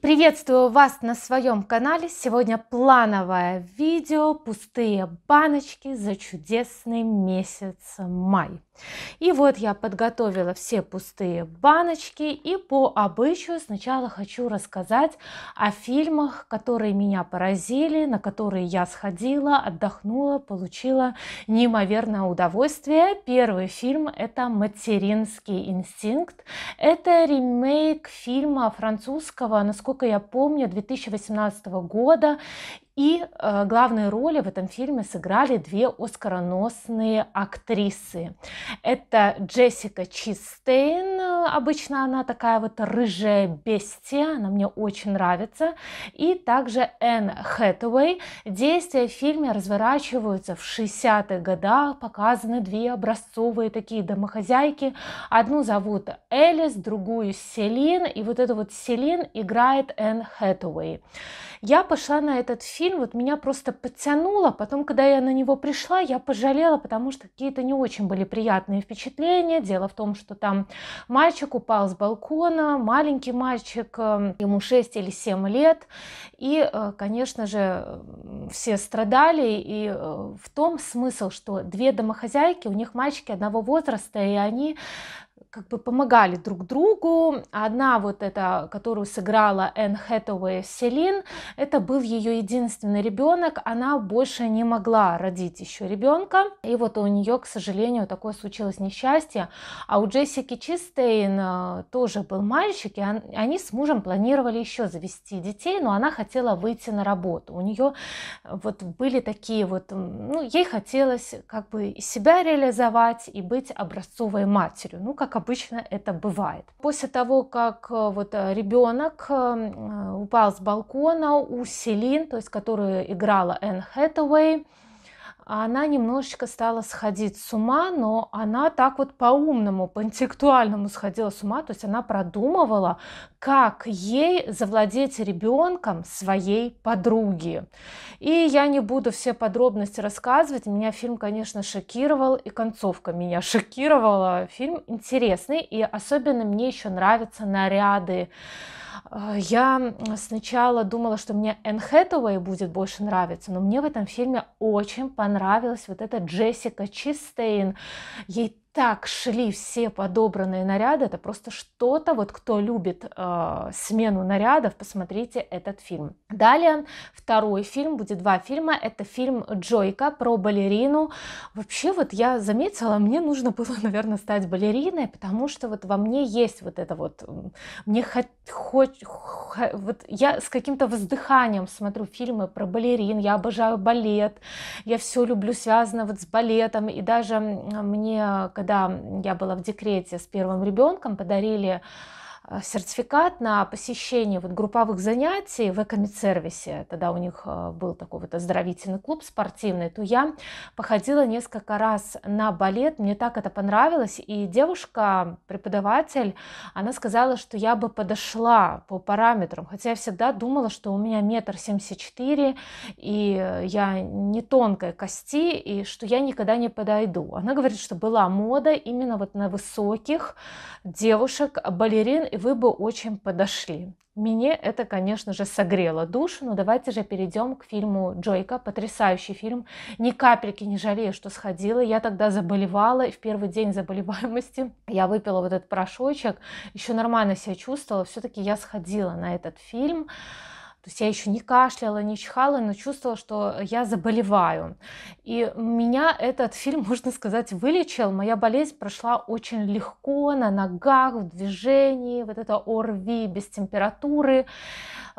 Приветствую вас на своем канале. Сегодня плановое видео «Пустые баночки за чудесный месяц май». И вот я подготовила все пустые баночки и по обычаю сначала хочу рассказать о фильмах, которые меня поразили, на которые я сходила, отдохнула, получила неимоверное удовольствие. Первый фильм это «Материнский инстинкт». Это ремейк фильма французского, насколько я помню, 2018 года и э, главные роли в этом фильме сыграли две оскароносные актрисы. Это Джессика Чистейн, обычно она такая вот рыжая бестия, она мне очень нравится, и также Энн Хэтэуэй. Действия в фильме разворачиваются в 60-х годах, показаны две образцовые такие домохозяйки. Одну зовут Элис, другую Селин, и вот эту вот Селин играет Энн Хэтэуэй. Я пошла на этот фильм, вот меня просто подтянуло. Потом, когда я на него пришла, я пожалела, потому что какие-то не очень были приятные впечатления. Дело в том, что там мальчик упал с балкона, маленький мальчик, эм, ему 6 или 7 лет. И, э, конечно же, все страдали. И э, в том смысл, что две домохозяйки, у них мальчики одного возраста, и они как бы помогали друг другу. Одна вот эта, которую сыграла Энн Хэтэуэй Селин, это был ее единственный ребенок. Она больше не могла родить еще ребенка. И вот у нее, к сожалению, такое случилось несчастье. А у Джессики Чистейн э, тоже был мальчик, и они с мужем планировали еще завести детей, но она хотела выйти на работу. У нее э, вот были такие вот, ну, ей хотелось как бы себя реализовать и быть образцовой матерью, ну, как обычно это бывает. После того, как э, вот э, ребенок э, упал с балкона у Селин, то есть которая играла Энн Хэтэуэй, а она немножечко стала сходить с ума, но она так вот по-умному, по-интеллектуальному сходила с ума, то есть она продумывала, как ей завладеть ребенком своей подруги. И я не буду все подробности рассказывать, меня фильм, конечно, шокировал, и концовка меня шокировала. Фильм интересный, и особенно мне еще нравятся наряды а, я сначала думала, что мне Энн Хэтэуэй будет больше нравиться, но мне в этом фильме очень понравилась вот эта Джессика Чистейн. Ей так шли все подобранные наряды, это просто что-то. Вот кто любит э, смену нарядов, посмотрите этот фильм. Далее второй фильм, будет два фильма, это фильм Джойка про балерину. Вообще вот я заметила, мне нужно было, наверное, стать балериной, потому что вот во мне есть вот это вот, мне хоть, хоть хо, вот я с каким-то воздыханием смотрю фильмы про балерин, я обожаю балет, я все люблю связано вот с балетом, и даже мне когда когда я была в декрете с первым ребенком, подарили Э, сертификат на посещение вот групповых занятий в экомедсервисе, тогда у них э, был такой вот оздоровительный клуб спортивный, то я походила несколько раз на балет, мне так это понравилось, и девушка, преподаватель, она сказала, что я бы подошла по параметрам, хотя я всегда думала, что у меня метр семьдесят четыре, и я не тонкой кости, и что я никогда не подойду. Она говорит, что была мода именно вот на высоких девушек, балерин, и вы бы очень подошли. Мне это, конечно же, согрело душу, но давайте же перейдем к фильму Джойка, потрясающий фильм. Ни капельки не жалею, что сходила. Я тогда заболевала, и в первый день заболеваемости я выпила вот этот порошочек, еще нормально себя чувствовала, все-таки я сходила на этот фильм. То есть я еще не кашляла, не чихала, но чувствовала, что я заболеваю. И меня этот фильм, можно сказать, вылечил. Моя болезнь прошла очень легко, на ногах, в движении, вот это ОРВИ без температуры.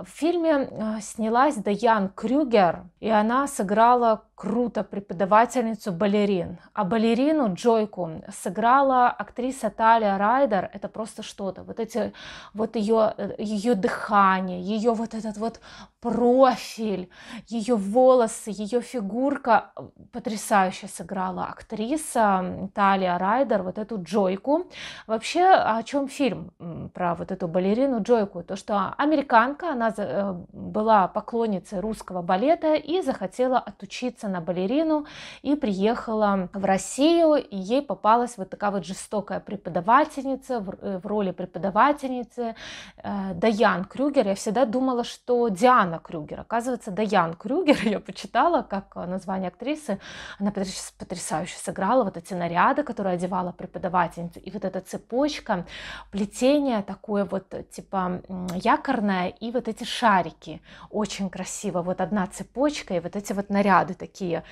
В фильме а, снялась Даян Крюгер, и она сыграла круто преподавательницу балерин. А балерину Джойку сыграла актриса Талия Райдер. Это просто что-то. Вот эти, вот ее, ее дыхание, ее вот этот вот профиль, ее волосы, ее фигурка потрясающе сыграла актриса Талия Райдер, вот эту Джойку. Вообще, о чем фильм про вот эту балерину Джойку? То, что американка, она Э, была поклонницей русского балета и захотела отучиться на балерину и приехала в Россию, и ей попалась вот такая вот жестокая преподавательница в э, роли преподавательницы э, Даян Крюгер. Я всегда думала, что Диана Крюгер. Оказывается, Даян Крюгер, я почитала как название актрисы, она потрясающе сыграла вот эти наряды, которые одевала преподавательница, и вот эта цепочка плетение такое вот типа якорное, и вот эти эти шарики. Очень красиво. Вот одна цепочка и вот эти вот наряды такие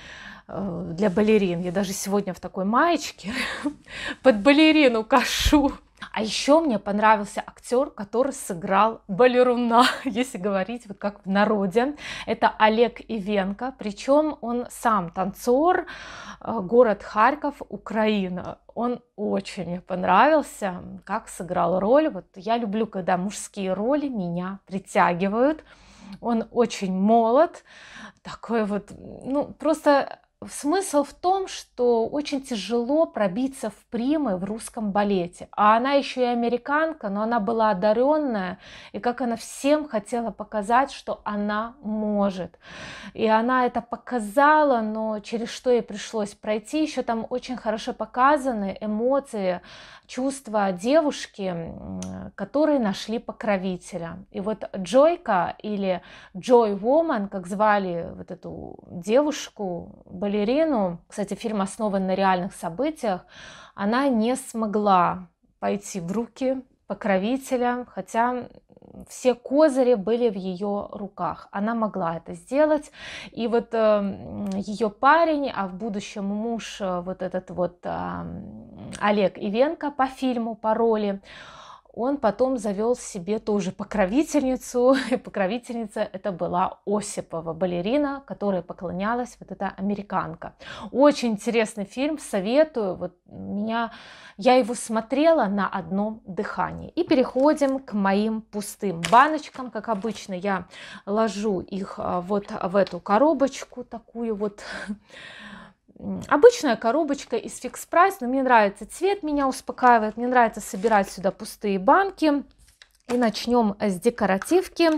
э, для балерин. Я даже сегодня в такой маечке под балерину кашу. А еще мне понравился актер, который сыграл балеруна, если говорить вот как в народе. Это Олег Ивенко, причем он сам танцор, э, город Харьков, Украина. Он очень мне понравился, как сыграл роль. Вот я люблю, когда мужские роли меня притягивают он очень молод, такой вот, ну, просто Смысл в том, что очень тяжело пробиться в примы в русском балете. А она еще и американка, но она была одаренная, и как она всем хотела показать, что она может. И она это показала, но через что ей пришлось пройти. Еще там очень хорошо показаны эмоции, чувства девушки, которые нашли покровителя. И вот Джойка или Джой Woman, как звали вот эту девушку, балерину, кстати, фильм основан на реальных событиях, она не смогла пойти в руки покровителя, хотя все козыри были в ее руках. Она могла это сделать. И вот э, эм, ее парень, а в будущем муж, э, вот этот вот э, Олег Ивенко по фильму, по роли, он потом завел себе тоже покровительницу. И покровительница это была Осипова, балерина, которая поклонялась вот эта американка. Очень интересный фильм, советую. Вот меня, я его смотрела на одном дыхании. И переходим к моим пустым баночкам. Как обычно, я ложу их а, вот в эту коробочку такую вот обычная коробочка из фикс прайс, но мне нравится цвет, меня успокаивает, мне нравится собирать сюда пустые банки. И начнем с декоративки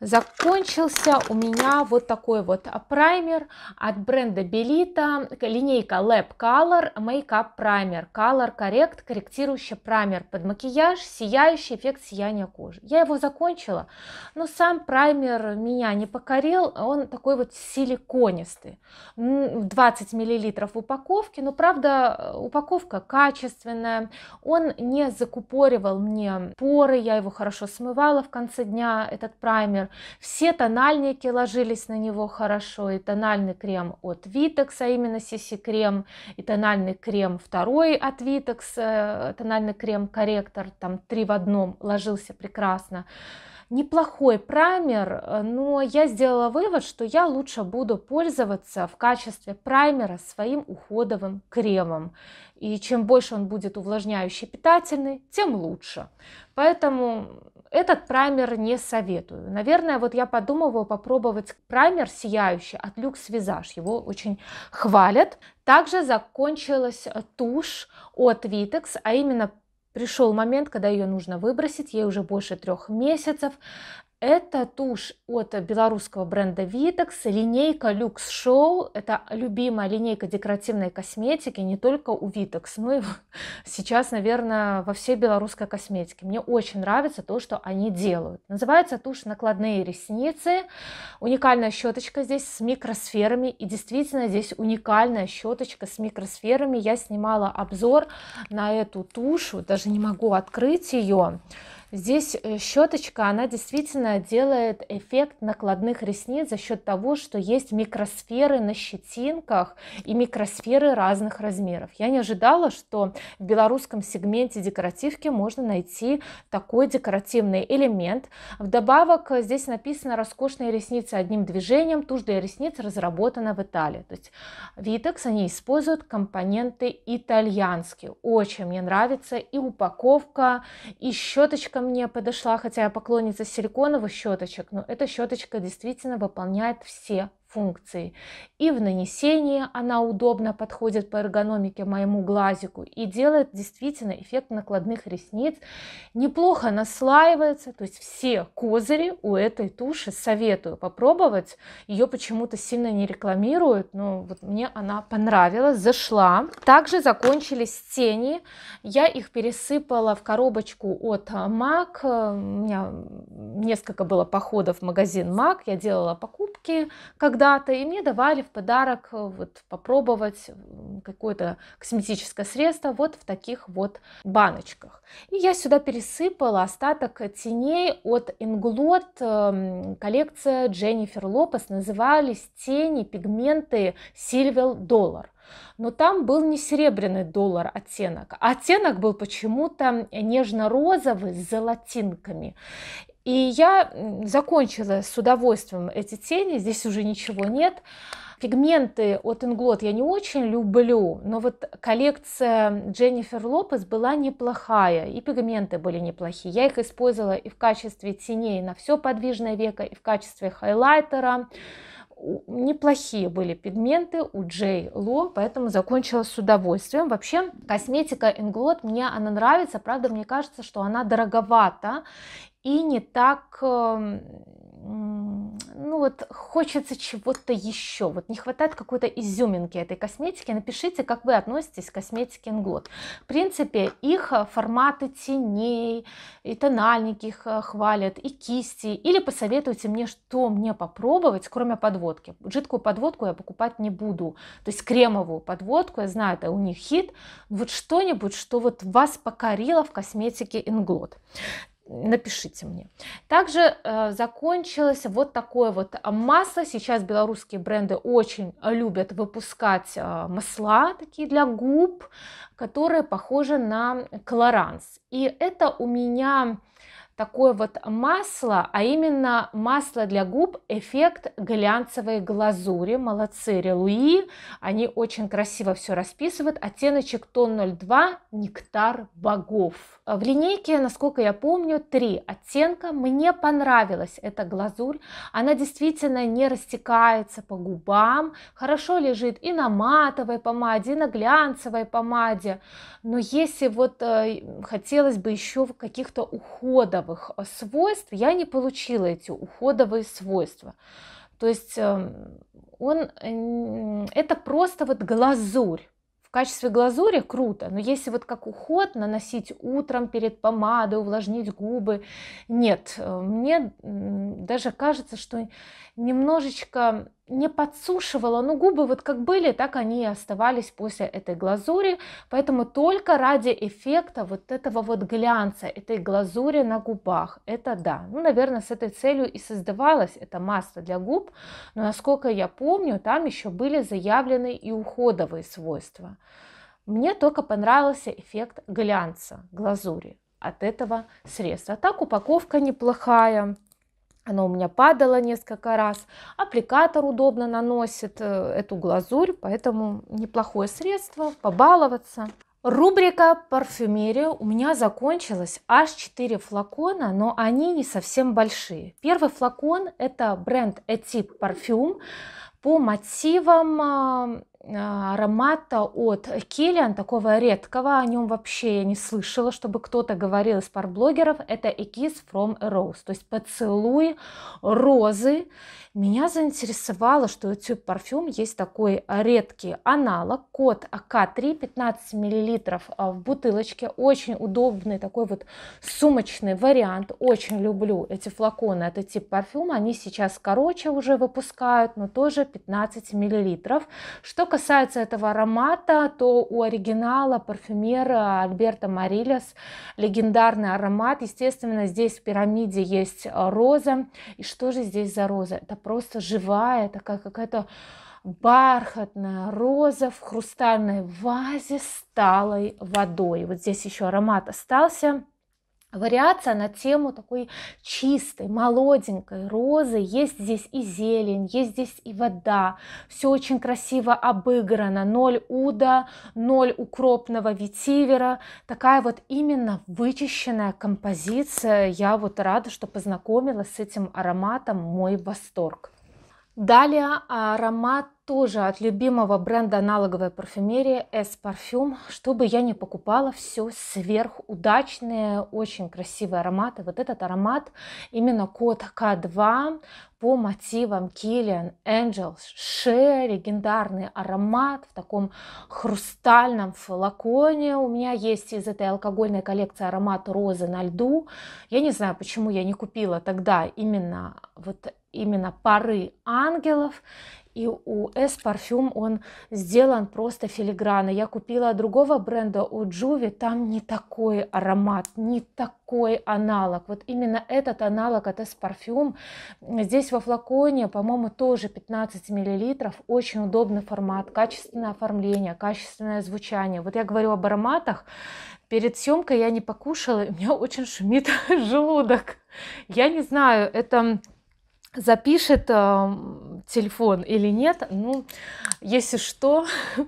закончился у меня вот такой вот праймер от бренда Белита, линейка Lab Color Makeup Primer, Color Correct, корректирующий праймер под макияж, сияющий эффект сияния кожи. Я его закончила, но сам праймер меня не покорил, он такой вот силиконистый, 20 мл в упаковке, но правда упаковка качественная, он не закупоривал мне поры, я его хорошо смывала в конце дня, этот праймер, все тональники ложились на него хорошо. И тональный крем от Vitex, а именно CC крем, и тональный крем второй от Vitex, э, тональный крем корректор, там три в одном, ложился прекрасно неплохой праймер, но я сделала вывод, что я лучше буду пользоваться в качестве праймера своим уходовым кремом. И чем больше он будет увлажняющий питательный, тем лучше. Поэтому этот праймер не советую. Наверное, вот я подумываю попробовать праймер сияющий от Люкс Визаж. Его очень хвалят. Также закончилась э, тушь от Vitex, а именно Пришел момент, когда ее нужно выбросить, ей уже больше трех месяцев. Это тушь от белорусского бренда Vitex, линейка Lux Show. Это любимая линейка декоративной косметики не только у Vitex, но и сейчас, наверное, во всей белорусской косметике. Мне очень нравится то, что они делают. Называется тушь накладные ресницы. Уникальная щеточка здесь с микросферами. И действительно здесь уникальная щеточка с микросферами. Я снимала обзор на эту тушу, даже не могу открыть ее. Здесь э, щеточка, она действительно делает эффект накладных ресниц за счет того, что есть микросферы на щетинках и микросферы разных размеров. Я не ожидала, что в белорусском сегменте декоративки можно найти такой декоративный элемент. Вдобавок э, здесь написано «роскошные ресницы одним движением, тушь для ресниц разработана в Италии». То есть Витекс, они используют компоненты итальянские. Очень мне нравится и упаковка, и щеточка ко мне подошла, хотя я поклонница силиконовых щеточек, но эта щеточка действительно выполняет все функции. И в нанесении она удобно подходит по эргономике моему глазику и делает действительно эффект накладных ресниц. Неплохо наслаивается, то есть все козыри у этой туши советую попробовать. Ее почему-то сильно не рекламируют, но вот мне она понравилась, зашла. Также закончились тени. Я их пересыпала в коробочку от MAC. У меня несколько было походов в магазин MAC. Я делала покупки, когда когда-то, и мне давали в подарок э, вот попробовать какое-то косметическое средство вот в таких вот баночках. И я сюда пересыпала остаток теней от Inglot, эм, коллекция Дженнифер Лопес, назывались тени, пигменты Silver Dollar но там был не серебряный доллар оттенок. А оттенок был почему-то нежно-розовый с золотинками. И я закончила с удовольствием эти тени, здесь уже ничего нет. Пигменты от Inglot я не очень люблю, но вот коллекция Дженнифер Лопес была неплохая, и пигменты были неплохие. Я их использовала и в качестве теней на все подвижное веко, и в качестве хайлайтера. Неплохие были пигменты у Джей Ло, поэтому закончила с удовольствием. Вообще, косметика Inglot, мне она нравится, правда, мне кажется, что она дороговата, и не так, эм, ну вот хочется чего-то еще, вот не хватает какой-то изюминки этой косметики, напишите, как вы относитесь к косметике Inglot. В принципе, их э, форматы теней, и тональники их э, хвалят, и кисти, или посоветуйте мне, что мне попробовать, кроме подводки. Жидкую подводку я покупать не буду, то есть кремовую подводку, я знаю, это у них хит, вот что-нибудь, что вот вас покорило в косметике Inglot напишите мне. Также э, закончилось вот такое вот масло. Сейчас белорусские бренды очень любят выпускать э, масла такие для губ, которые похожи на колоранс. И это у меня такое вот масло, а именно масло для губ эффект глянцевой глазури. Молодцы, Релуи, они очень красиво все расписывают. Оттеночек тон 02, нектар богов. В линейке, насколько я помню, три оттенка. Мне понравилась эта глазурь. Она действительно не растекается по губам, хорошо лежит и на матовой помаде, и на глянцевой помаде. Но если вот э, хотелось бы еще каких-то уходов уходовых э, свойств, я не получила эти уходовые свойства. То есть эм, он, это просто вот глазурь. В качестве глазури круто, но если вот как уход наносить утром перед помадой, увлажнить губы, нет, э, мне даже кажется, что немножечко не подсушивала, но губы вот как были, так они и оставались после этой глазури, поэтому только ради эффекта вот этого вот глянца, этой глазури на губах, это да. Ну, наверное, с этой целью и создавалась эта масса для губ, но насколько я помню, там еще были заявлены и уходовые свойства. Мне только понравился эффект глянца, глазури от этого средства. А так упаковка неплохая. Оно у меня падало несколько раз. Аппликатор удобно наносит э, эту глазурь, поэтому неплохое средство, побаловаться. Рубрика «Парфюмерия» у меня закончилась аж 4 флакона, но они не совсем большие. Первый флакон – это бренд Etib парфюм по мотивам а, а, аромата от Киллиан, такого редкого, о нем вообще я не слышала, чтобы кто-то говорил из пар блогеров это A Kiss from a Rose, то есть поцелуй розы. Меня заинтересовало, что YouTube парфюм есть такой редкий аналог, код АК3, 15 мл в бутылочке, очень удобный такой вот сумочный вариант, очень люблю эти флаконы, это тип парфюма, они сейчас короче уже выпускают, но тоже 15 мл, что касается этого аромата, то у оригинала парфюмера Альберта Марилес легендарный аромат. Естественно, здесь в пирамиде есть э, роза. И что же здесь за роза? Это просто живая, такая какая-то бархатная роза в хрустальной вазе с талой водой. Вот здесь еще аромат остался вариация на тему такой чистой, молоденькой розы. Есть здесь и зелень, есть здесь и вода. Все очень красиво обыграно. Ноль уда, ноль укропного ветивера. Такая вот именно вычищенная композиция. Я вот рада, что познакомилась с этим ароматом. Мой восторг. Далее аромат тоже от любимого бренда аналоговой парфюмерии S Parfum, чтобы я не покупала, все сверхудачные, очень красивые ароматы. Вот этот аромат, именно код К2 по мотивам Killian Angels, Ше, легендарный аромат в таком хрустальном флаконе. У меня есть из этой алкогольной коллекции аромат розы на льду. Я не знаю, почему я не купила тогда именно вот именно пары ангелов и у S парфюм он сделан просто филигранно. Я купила другого бренда у Джуви, там не такой аромат, не такой аналог. Вот именно этот аналог от S парфюм. Здесь во флаконе, по-моему, тоже 15 мл. Очень удобный формат, качественное оформление, качественное звучание. Вот я говорю об ароматах. Перед съемкой я не покушала, у меня очень шумит желудок. Я не знаю, это запишет э, телефон или нет, ну, если что,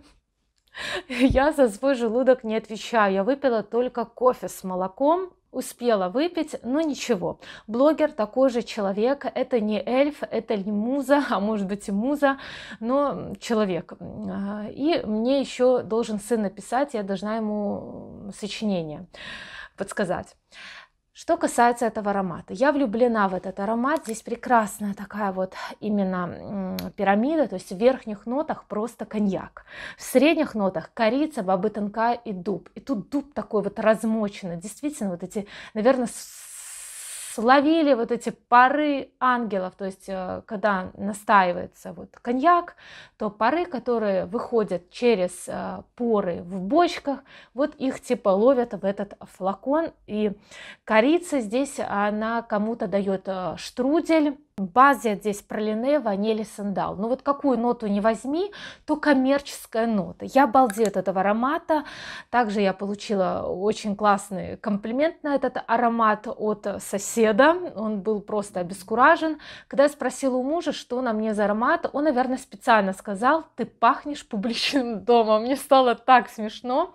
я за свой желудок не отвечаю. Я выпила только кофе с молоком, успела выпить, но ничего. Блогер такой же человек, это не эльф, это не муза, а может быть и муза, но человек. И мне еще должен сын написать, я должна ему сочинение подсказать. Что касается этого аромата, я влюблена в этот аромат. Здесь прекрасная такая вот именно пирамида, то есть в верхних нотах просто коньяк, в средних нотах корица, бобы тонка и дуб. И тут дуб такой вот размоченный, действительно вот эти, наверное, словили вот эти пары ангелов, то есть э, когда настаивается вот коньяк, то пары, которые выходят через э, поры в бочках, вот их типа ловят в этот флакон. И корица здесь, она кому-то дает э, штрудель, базе здесь пролине, ваниль и сандал. Ну вот какую ноту не возьми, то коммерческая нота. Я балдею от этого аромата. Также я получила очень классный комплимент на этот аромат от соседа. Он был просто обескуражен. Когда я спросила у мужа, что на мне за аромат, он, наверное, специально сказал, ты пахнешь публичным домом. Мне стало так смешно.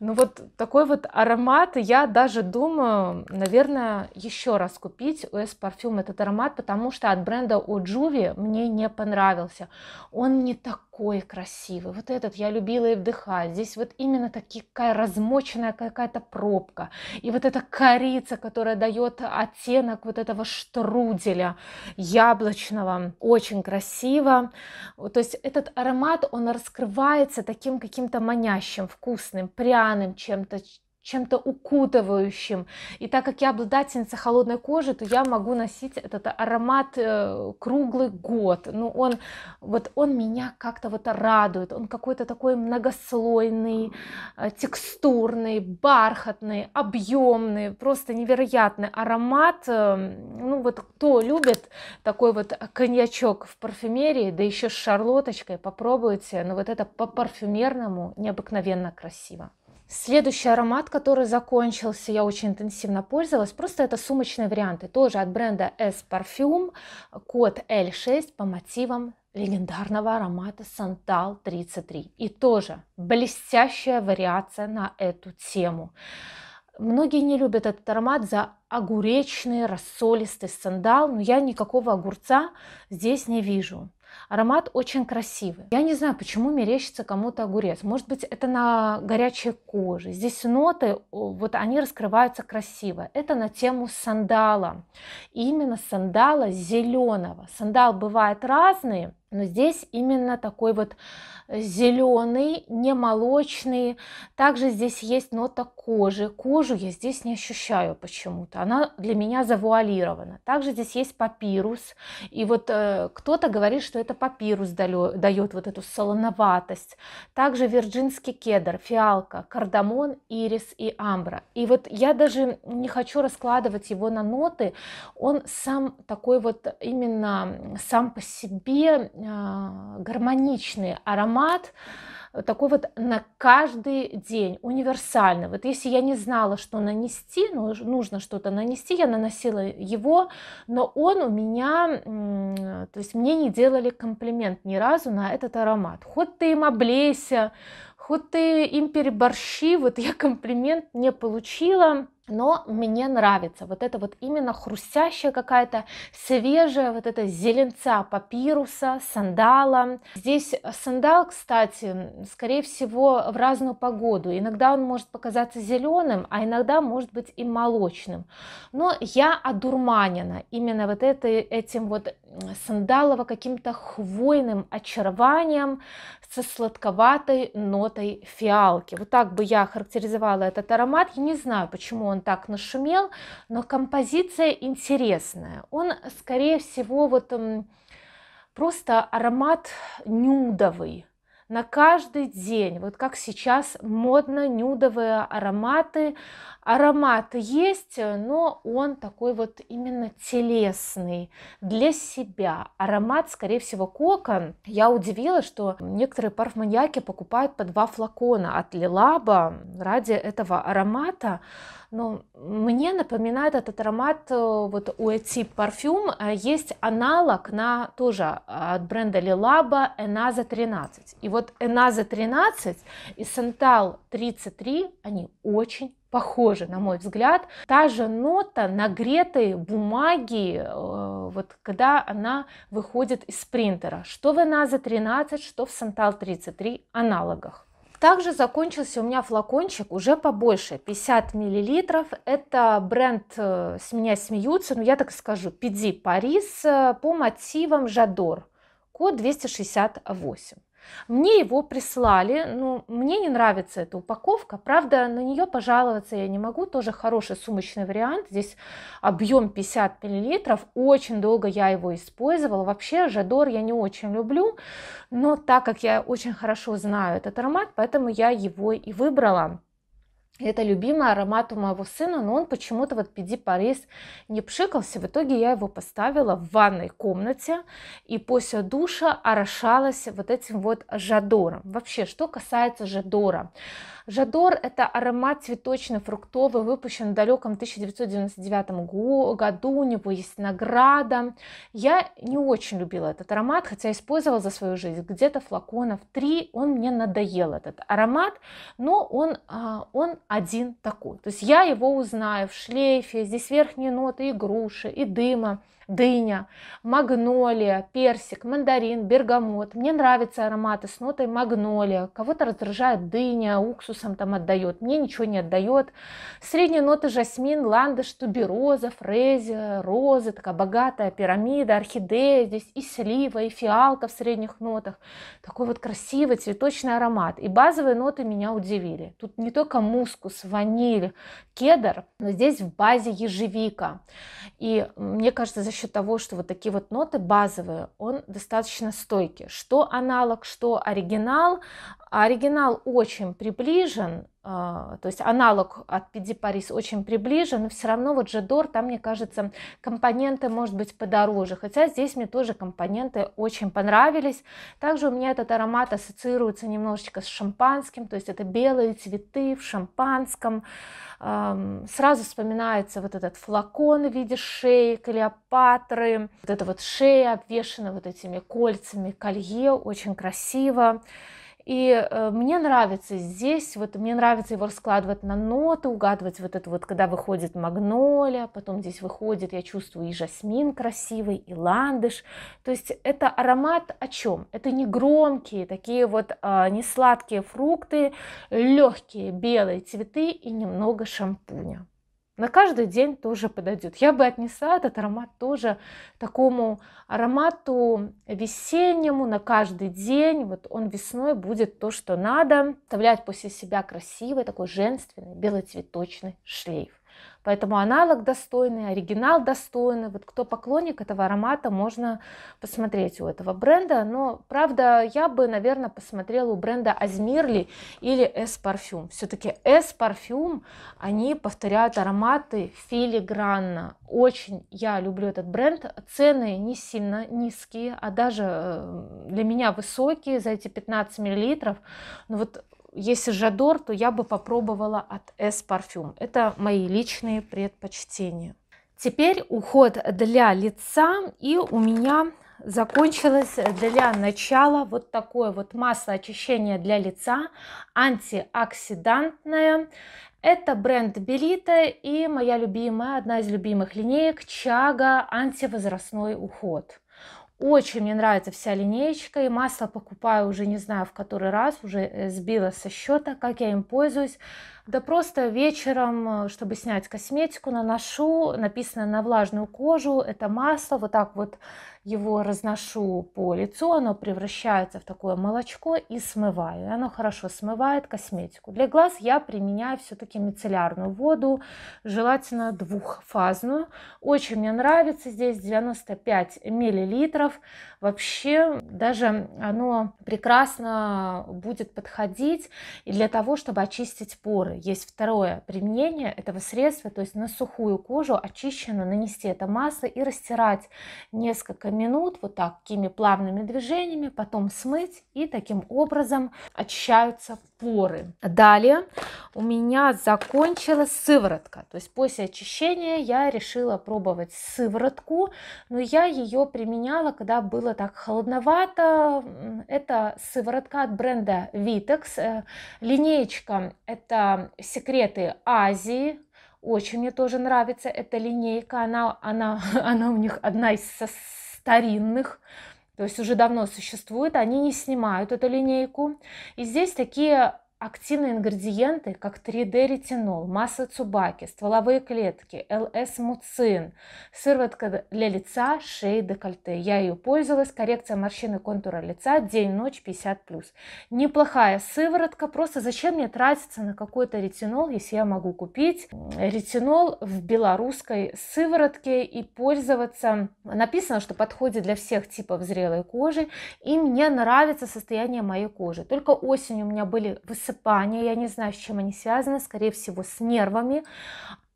Ну вот такой вот аромат. Я даже думаю, наверное, еще раз купить у S-парфюм этот аромат, потому что что от бренда Оджуви мне не понравился. Он не такой красивый. Вот этот я любила и вдыхать. Здесь вот именно такая размоченная какая-то пробка. И вот эта корица, которая дает оттенок вот этого штруделя яблочного. Очень красиво. То есть этот аромат, он раскрывается таким каким-то манящим, вкусным, пряным чем-то, чем-то укутывающим. И так как я обладательница холодной кожи, то я могу носить этот аромат э, круглый год. Ну, он, вот он меня как-то вот радует. Он какой-то такой многослойный, э, текстурный, бархатный, объемный, просто невероятный аромат. Э, ну, вот кто любит такой вот коньячок в парфюмерии, да еще с шарлоточкой, попробуйте. Но ну, вот это по-парфюмерному необыкновенно красиво. Следующий аромат, который закончился, я очень интенсивно пользовалась, просто это сумочные варианты, тоже от бренда S Parfum, код L6 по мотивам легендарного аромата Сантал 33. И тоже блестящая вариация на эту тему. Многие не любят этот аромат за огуречный, рассолистый сандал, но я никакого огурца здесь не вижу. Аромат очень красивый. Я не знаю, почему мерещится кому-то огурец. Может быть, это на горячей коже. Здесь ноты, вот они раскрываются красиво. Это на тему сандала. именно сандала зеленого. Сандал бывает разные – но здесь именно такой вот э, зеленый, не молочный. Также здесь есть нота кожи. Кожу я здесь не ощущаю почему-то. Она для меня завуалирована. Также здесь есть папирус. И вот э, кто-то говорит, что это папирус дает вот эту солоноватость. Также вирджинский кедр, фиалка, кардамон, ирис и амбра. И вот я даже не хочу раскладывать его на ноты. Он сам такой вот именно сам по себе а, гармоничный аромат, э, такой вот на каждый день, универсальный. Вот если я не знала, что нанести, ну, нужно что-то нанести, я наносила его, но он у меня, то есть мне не делали комплимент ни разу на этот аромат. Хоть ты им облейся, хоть ты им переборщи, вот я комплимент не получила но мне нравится вот это вот именно хрустящая какая-то свежая вот эта зеленца папируса сандала здесь сандал кстати скорее всего в разную погоду иногда он может показаться зеленым а иногда может быть и молочным но я одурманена именно вот этой этим вот сандалово каким-то хвойным очарованием со сладковатой нотой фиалки. Вот так бы я характеризовала этот аромат. Я не знаю, почему он так нашумел, но композиция интересная. Он, скорее всего, вот эм, просто аромат нюдовый. На каждый день, вот как сейчас модно нюдовые ароматы, Аромат есть, но он такой вот именно телесный для себя. Аромат, скорее всего, кокон. Я удивилась, что некоторые парфманьяки покупают по два флакона от Лилаба ради этого аромата. Но мне напоминает этот аромат, э, вот у Эти парфюм есть аналог на тоже а, от бренда Лилаба Эназа 13. И вот Эназа 13 и Сантал 33, они очень Похоже, на мой взгляд. Та же нота нагретой бумаги, э, вот когда она выходит из принтера, что в за 13 что в Сантал-33 аналогах. Также закончился у меня флакончик уже побольше, 50 миллилитров. Это бренд э, «С меня смеются», но ну, я так и скажу, Пиди Парис э, по мотивам Жадор, код 268. Мне его прислали, но ну, мне не нравится эта упаковка, правда, на нее пожаловаться я не могу, тоже хороший сумочный вариант, здесь объем 50 миллилитров, очень долго я его использовала, вообще Жадор я не очень люблю, но так как я очень хорошо знаю этот аромат, поэтому я его и выбрала. Это любимый аромат у моего сына, но он почему-то вот Пиди Парис не пшикался. В итоге я его поставила в ванной комнате и после душа орошалась вот этим вот жадором. Вообще, что касается жадора, Жадор – это аромат цветочно-фруктовый, выпущен в далеком 1999 году, у него есть награда. Я не очень любила этот аромат, хотя использовала за свою жизнь где-то флаконов 3, он мне надоел этот аромат, но он, а, он один такой. То есть я его узнаю в шлейфе, здесь верхние ноты и груши, и дыма дыня, магнолия, персик, мандарин, бергамот. Мне нравятся ароматы с нотой магнолия. Кого-то раздражает дыня, уксусом там отдает. Мне ничего не отдает. Средние ноты жасмин, ландыш, тубероза, фрезия, розы. Такая богатая пирамида, орхидея здесь и слива, и фиалка в средних нотах. Такой вот красивый цветочный аромат. И базовые ноты меня удивили. Тут не только мускус, ваниль, кедр, но здесь в базе ежевика. И мне кажется, за счет того, что вот такие вот ноты базовые, он достаточно стойкий. Что аналог, что оригинал, а оригинал очень приближен, а, то есть аналог от Пиди Paris очень приближен, но все равно вот Жедор, там, мне кажется, компоненты, может быть, подороже, хотя здесь мне тоже компоненты очень понравились. Также у меня этот аромат ассоциируется немножечко с шампанским, то есть это белые цветы в шампанском. Сразу вспоминается вот этот флакон в виде шеи Клеопатры, вот эта вот шея обвешена вот этими кольцами, колье, очень красиво. И э, мне нравится здесь, вот мне нравится его раскладывать на ноты, угадывать вот это вот, когда выходит магнолия, потом здесь выходит, я чувствую и жасмин красивый, и ландыш. То есть это аромат о чем? Это не громкие, такие вот э, не сладкие фрукты, легкие белые цветы и немного шампуня на каждый день тоже подойдет. Я бы отнесла этот аромат тоже такому аромату весеннему на каждый день. Вот он весной будет то, что надо. Оставляет после себя красивый такой женственный белоцветочный шлейф. Поэтому аналог достойный, оригинал достойный. Вот кто поклонник этого аромата, можно посмотреть у этого бренда. Но, правда, я бы, наверное, посмотрела у бренда Азмирли или S Parfum. Все-таки S Parfum, они повторяют ароматы филигранно. Очень я люблю этот бренд. Цены не сильно низкие, а даже э, для меня высокие за эти 15 миллилитров. Но вот если Жадор, то я бы попробовала от S парфюм. Это мои личные предпочтения. Теперь уход для лица. И у меня закончилось для начала вот такое вот масло очищения для лица, антиоксидантное. Это бренд Белита и моя любимая, одна из любимых линеек Чага антивозрастной уход. Очень мне нравится вся линеечка, и масло покупаю уже не знаю в который раз, уже э, сбила со счета, как я им пользуюсь. Да просто вечером, э, чтобы снять косметику, наношу, написано на влажную кожу, это масло, вот так вот его разношу по лицу, оно превращается в такое молочко и смываю. Оно хорошо смывает косметику. Для глаз я применяю все-таки мицеллярную воду, желательно двухфазную. Очень мне нравится здесь 95 миллилитров. Вообще даже оно прекрасно будет подходить и для того, чтобы очистить поры. Есть второе применение этого средства, то есть на сухую кожу очищенную, нанести это масло и растирать несколько минут, вот такими плавными движениями, потом смыть, и таким образом очищаются поры. Далее у меня закончилась сыворотка, то есть после очищения я решила пробовать сыворотку, но я ее применяла, когда было так холодновато. Это сыворотка от бренда Vitex, линеечка это секреты Азии, очень мне тоже нравится эта линейка, она, она, она у них одна из старинных, то есть уже давно существует, они не снимают эту линейку. И здесь такие Активные ингредиенты, как 3D-ретинол, масса цубаки, стволовые клетки, ЛС-муцин, сыворотка для лица, шеи, декольте. Я ее пользовалась, коррекция морщин и контура лица, день-ночь 50+. Неплохая сыворотка, просто зачем мне тратиться на какой-то ретинол, если я могу купить ретинол в белорусской сыворотке и пользоваться. Написано, что подходит для всех типов зрелой кожи, и мне нравится состояние моей кожи. Только осенью у меня были высокие недосыпание, я не знаю, с чем они связаны, скорее всего, с нервами,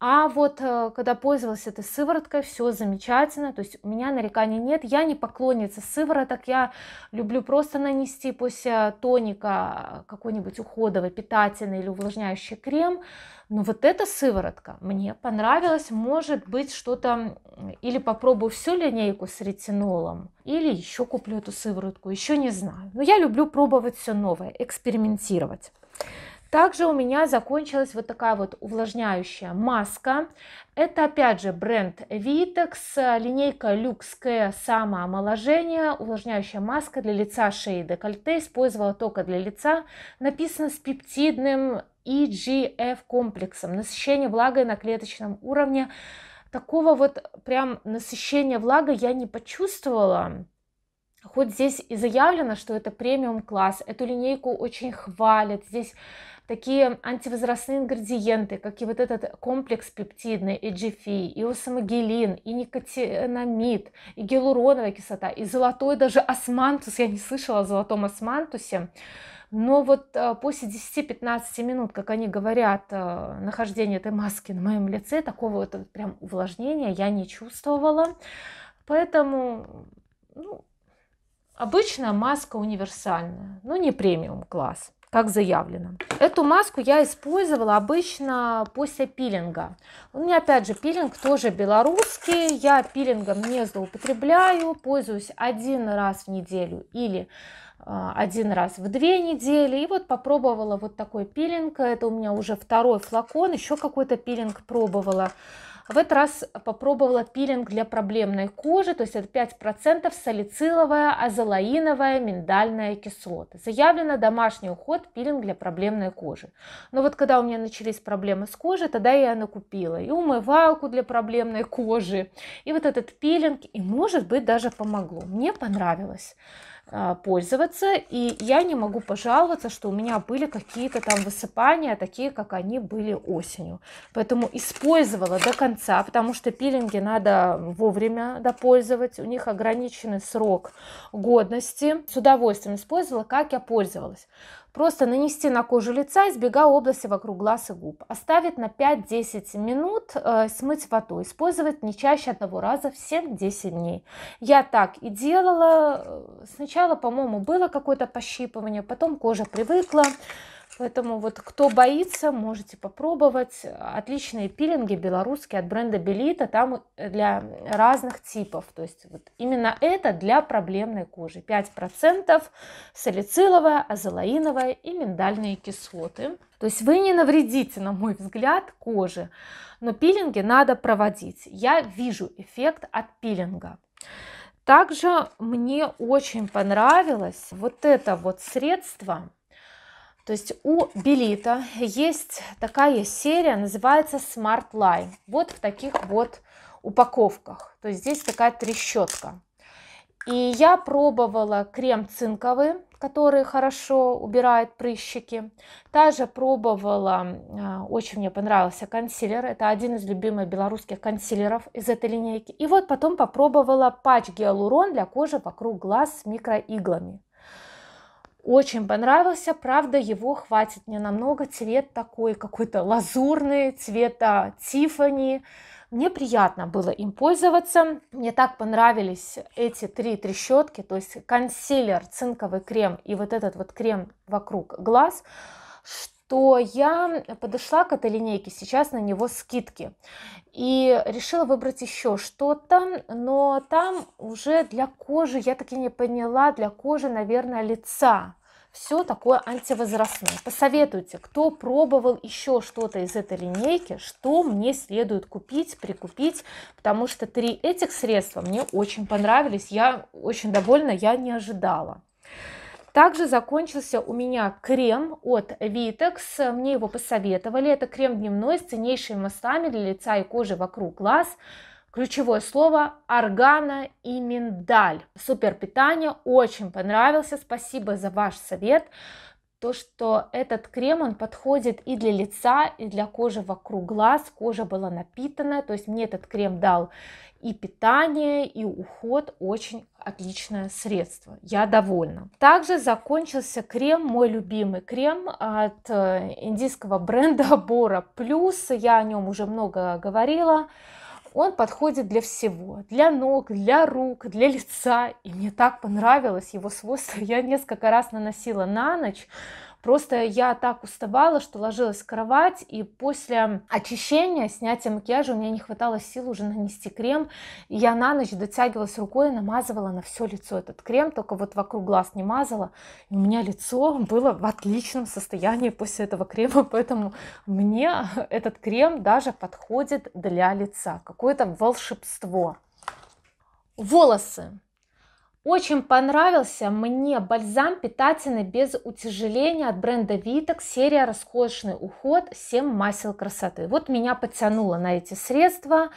а вот э, когда пользовалась этой сывороткой, все замечательно, то есть у меня нареканий нет, я не поклонница сывороток, я люблю просто нанести после тоника какой-нибудь уходовый, питательный или увлажняющий крем, но вот эта сыворотка мне понравилась, может быть что-то, или попробую всю линейку с ретинолом, или еще куплю эту сыворотку, еще не знаю, но я люблю пробовать все новое, экспериментировать. Также у меня закончилась вот такая вот увлажняющая маска. Это опять же бренд Vitex, линейка Lux Care самоомоложение, увлажняющая маска для лица, шеи и декольте. Использовала только для лица. Написано с пептидным EGF комплексом, насыщение влагой на клеточном уровне. Такого вот прям насыщения влагой я не почувствовала. Хоть здесь и заявлено, что это премиум класс, эту линейку очень хвалят, здесь такие антивозрастные ингредиенты, как и вот этот комплекс пептидный, эджифи, и осомогелин, и никотинамид, и гиалуроновая кислота, и золотой даже османтус, я не слышала о золотом османтусе, но вот э, после 10-15 минут, как они говорят, э, нахождение этой маски на моем лице, такого вот прям увлажнения я не чувствовала. Поэтому ну, обычная маска универсальная, но не премиум класс как заявлено. Эту маску я использовала обычно после пилинга. У меня опять же пилинг тоже белорусский, я пилингом не злоупотребляю, пользуюсь один раз в неделю или а, один раз в две недели. И вот попробовала вот такой пилинг. Это у меня уже второй флакон. Еще какой-то пилинг пробовала. В этот раз попробовала пилинг для проблемной кожи, то есть это 5% салициловая, азолаиновая, миндальная кислота. Заявлено домашний уход, пилинг для проблемной кожи. Но вот когда у меня начались проблемы с кожей, тогда я накупила и умывалку для проблемной кожи, и вот этот пилинг, и может быть даже помогло. Мне понравилось. А, пользоваться. И я не могу пожаловаться, что у меня были какие-то там высыпания, такие, как они были осенью. Поэтому использовала до конца, потому что пилинги надо вовремя допользовать. У них ограниченный срок годности. С удовольствием использовала, как я пользовалась. Просто нанести на кожу лица, избегая области вокруг глаз и губ. Оставить на 5-10 минут, э, смыть водой. Использовать не чаще одного раза в 7-10 дней. Я так и делала. Э, сначала, по-моему, было какое-то пощипывание, потом кожа привыкла. Поэтому вот кто боится, можете попробовать. Отличные пилинги белорусские от бренда Белита, там э, для разных типов. То есть вот именно это для проблемной кожи. 5% салициловая, азолаиновая и миндальные кислоты. То есть вы не навредите, на мой взгляд, коже, но пилинги надо проводить. Я вижу эффект от пилинга. Также мне очень понравилось вот это вот средство – то есть у Белита есть такая серия, называется Smart Line. Вот в таких вот упаковках. То есть здесь такая трещотка. И я пробовала крем цинковый, который хорошо убирает прыщики. Также пробовала, а, очень мне понравился консилер. Это один из любимых белорусских консилеров из этой линейки. И вот потом попробовала патч гиалурон для кожи вокруг глаз с микроиглами. Очень понравился, правда, его хватит мне намного. Цвет такой какой-то лазурный, цвета Тифани. Мне приятно было им пользоваться. Мне так понравились эти три трещотки, то есть консилер, цинковый крем и вот этот вот крем вокруг глаз, что то я подошла к этой линейке, сейчас на него скидки. И решила выбрать еще что-то, но там уже для кожи, я таки не поняла, для кожи, наверное, лица. Все такое антивозрастное. Посоветуйте, кто пробовал еще что-то из этой линейки, что мне следует купить, прикупить, потому что три этих средства мне очень понравились, я очень довольна, я не ожидала. Также закончился у меня крем от Vitex, мне его посоветовали. Это крем дневной с ценнейшими маслами для лица и кожи вокруг глаз. Ключевое слово органа и миндаль. Супер питание, очень понравился, спасибо за ваш совет. То, что этот крем, он подходит и для лица, и для кожи вокруг глаз. Кожа была напитанная, то есть мне этот крем дал и питание, и уход очень отличное средство. Я довольна. Также закончился крем, мой любимый крем а, от э, индийского бренда Бора Плюс. Я о нем уже много говорила. Он подходит для всего, для ног, для рук, для лица. И мне так понравилось его свойство. Я несколько раз наносила на ночь Просто я так уставала, что ложилась в кровать, и после очищения, снятия макияжа у меня не хватало сил уже нанести крем. И я на ночь дотягивалась рукой и намазывала на все лицо этот крем, только вот вокруг глаз не мазала. И у меня лицо было в отличном состоянии после этого крема, поэтому мне этот крем даже подходит для лица. Какое-то волшебство. Волосы. Очень понравился мне бальзам питательный без утяжеления от бренда Vitex, серия «Роскошный уход 7 масел красоты». Вот меня потянуло на эти средства,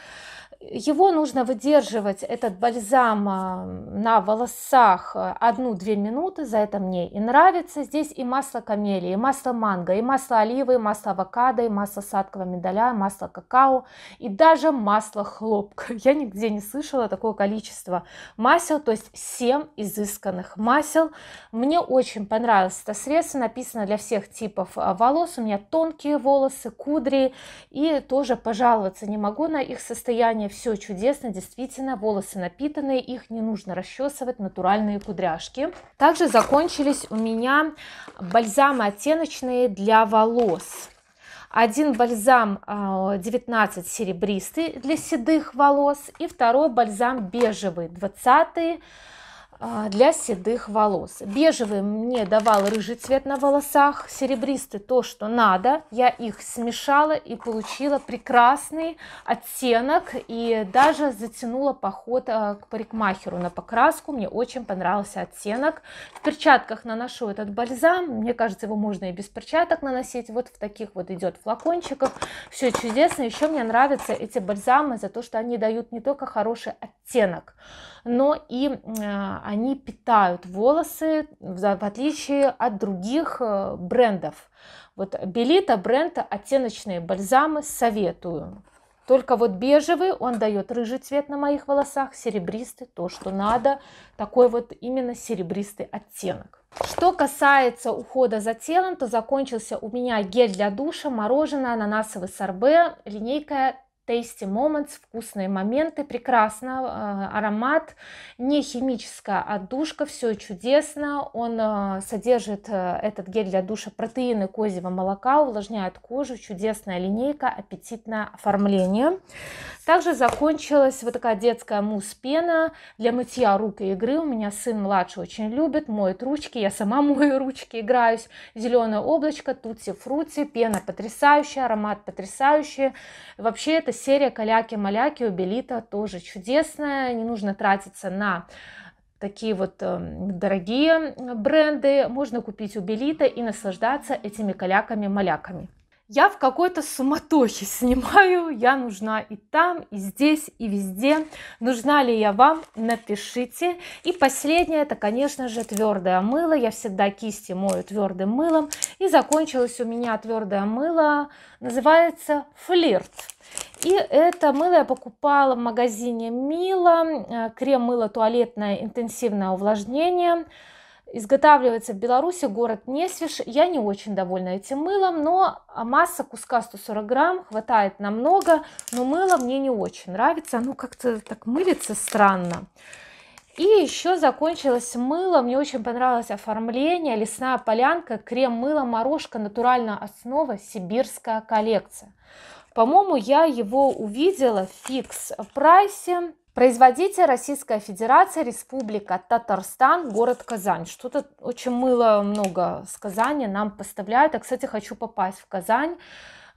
его нужно выдерживать, этот бальзам э, на волосах, э, одну-две минуты, за это мне и нравится. Здесь и масло камелии, и масло манго, и масло оливы, и масло авокадо, и масло сладкого миндаля, и масло какао, и даже масло хлопка. Я нигде не слышала такого количества масел, то есть 7 изысканных масел. Мне очень понравилось это средство, написано для всех типов э, волос. У меня тонкие волосы, кудри, и тоже пожаловаться не могу на их состояние все чудесно, действительно, волосы напитанные, их не нужно расчесывать, натуральные кудряшки. Также закончились у меня бальзамы оттеночные для волос. Один бальзам 19 а, серебристый для седых волос и второй бальзам бежевый 20 а, для седых волос. Бежевый мне давал рыжий цвет на волосах, серебристый то, что надо. Я их смешала и получила прекрасный оттенок и даже затянула поход а, к парикмахеру на покраску. Мне очень понравился оттенок. В перчатках наношу этот бальзам. Мне кажется, его можно и без перчаток наносить. Вот в таких вот идет флакончиках. Все чудесно. Еще мне нравятся эти бальзамы за то, что они дают не только хороший оттенок, но и а, они питают волосы, в отличие от других э, брендов. Вот Белита бренд оттеночные бальзамы советую. Только вот бежевый, он дает рыжий цвет на моих волосах, серебристый, то, что надо. Такой вот именно серебристый оттенок. Что касается ухода за телом, то закончился у меня гель для душа, мороженое, ананасовый сорбе, линейка Tasty Moments, вкусные моменты, прекрасно, а, аромат, не химическая отдушка, все чудесно, он а, содержит э, этот гель для душа протеины козьего молока, увлажняет кожу, чудесная линейка, аппетитное оформление. Также закончилась вот такая детская мусс-пена для мытья рук и игры, у меня сын младший очень любит, моет ручки, я сама мою ручки, играюсь, зеленое облачко, тутси-фрути, пена потрясающая, аромат потрясающий, вообще это серия «Каляки-маляки» у Белита тоже чудесная. Не нужно тратиться на такие вот эм, дорогие бренды. Можно купить у Белита и наслаждаться этими каляками-маляками. Я в какой-то суматохе снимаю, я нужна и там, и здесь, и везде. Нужна ли я вам? Напишите. И последнее, это, конечно же, твердое мыло. Я всегда кисти мою твердым мылом. И закончилось у меня твердое мыло, называется флирт. И это мыло я покупала в магазине Мила. Э, крем-мыло туалетное интенсивное увлажнение. Изготавливается в Беларуси, город Несвиш. Я не очень довольна этим мылом, но масса куска 140 грамм, хватает намного. Но мыло мне не очень нравится, оно как-то так мылится странно. И еще закончилось мыло. Мне очень понравилось оформление. Лесная полянка, крем-мыло, морожка, натуральная основа, сибирская коллекция. По-моему, я его увидела в фикс-прайсе. Производитель Российская Федерация, Республика Татарстан, город Казань. Что-то очень мыло много с Казани нам поставляют. Я, а, кстати, хочу попасть в Казань.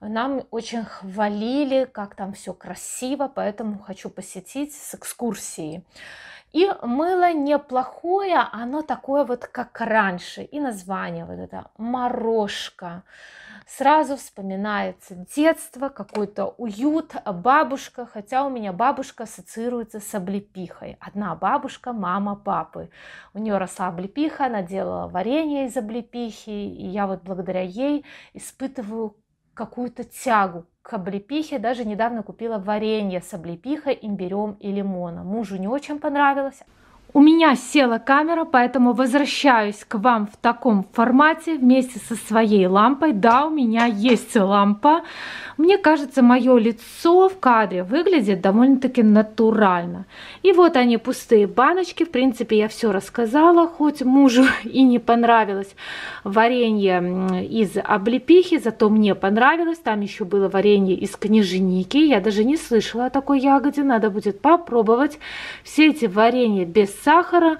Нам очень хвалили, как там все красиво, поэтому хочу посетить с экскурсией. И мыло неплохое, оно такое вот как раньше. И название вот это «Морошка». Сразу вспоминается детство, какой-то уют, бабушка. Хотя у меня бабушка ассоциируется с облепихой. Одна бабушка – мама папы. У нее росла облепиха, она делала варенье из облепихи. И я вот благодаря ей испытываю какую-то тягу к облепихе даже недавно купила варенье с облепихой, имбирем и лимоном. Мужу не очень понравилось, у меня села камера, поэтому возвращаюсь к вам в таком формате вместе со своей лампой. Да, у меня есть лампа. Мне кажется, мое лицо в кадре выглядит довольно-таки натурально. И вот они, пустые баночки. В принципе, я все рассказала, хоть мужу и не понравилось варенье из облепихи, зато мне понравилось. Там еще было варенье из княженики. Я даже не слышала о такой ягоде. Надо будет попробовать. Все эти варенья без сахара.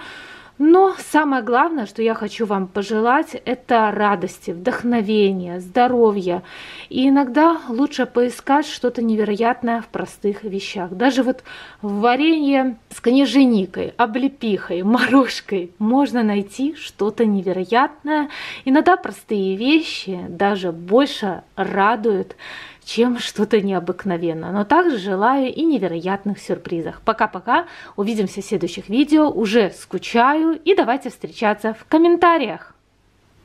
Но самое главное, что я хочу вам пожелать, это радости, вдохновения, здоровья. И иногда лучше поискать что-то невероятное в простых вещах. Даже вот в варенье с конеженикой, облепихой, морожкой можно найти что-то невероятное. Иногда простые вещи даже больше радуют, чем что-то необыкновенное. Но также желаю и невероятных сюрпризов. Пока-пока, увидимся в следующих видео, уже скучаю и давайте встречаться в комментариях.